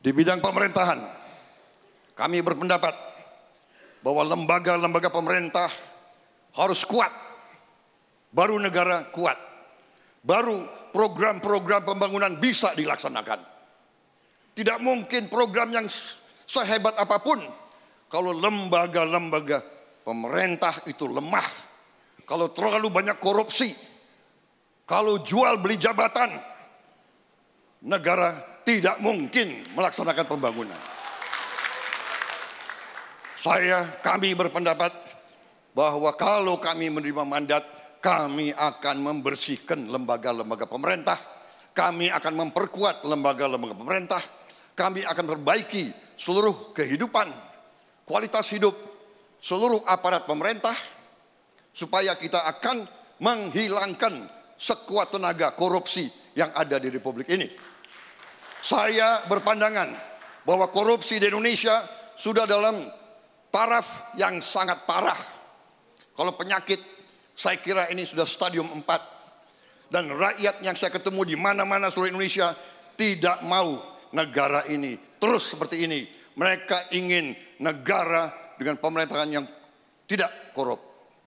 Di bidang pemerintahan, kami berpendapat bahwa lembaga-lembaga pemerintah harus kuat. Baru negara kuat. Baru program-program pembangunan bisa dilaksanakan. Tidak mungkin program yang sehebat apapun kalau lembaga-lembaga pemerintah itu lemah. Kalau terlalu banyak korupsi, kalau jual beli jabatan, negara tidak mungkin melaksanakan pembangunan. Saya, kami berpendapat bahwa kalau kami menerima mandat, kami akan membersihkan lembaga-lembaga pemerintah, kami akan memperkuat lembaga-lembaga pemerintah, kami akan perbaiki seluruh kehidupan, kualitas hidup, seluruh aparat pemerintah, supaya kita akan menghilangkan sekuat tenaga korupsi yang ada di Republik ini saya berpandangan bahwa korupsi di Indonesia sudah dalam taraf yang sangat parah. Kalau penyakit, saya kira ini sudah stadium 4. Dan rakyat yang saya ketemu di mana-mana seluruh Indonesia tidak mau negara ini terus seperti ini. Mereka ingin negara dengan pemerintahan yang tidak korup.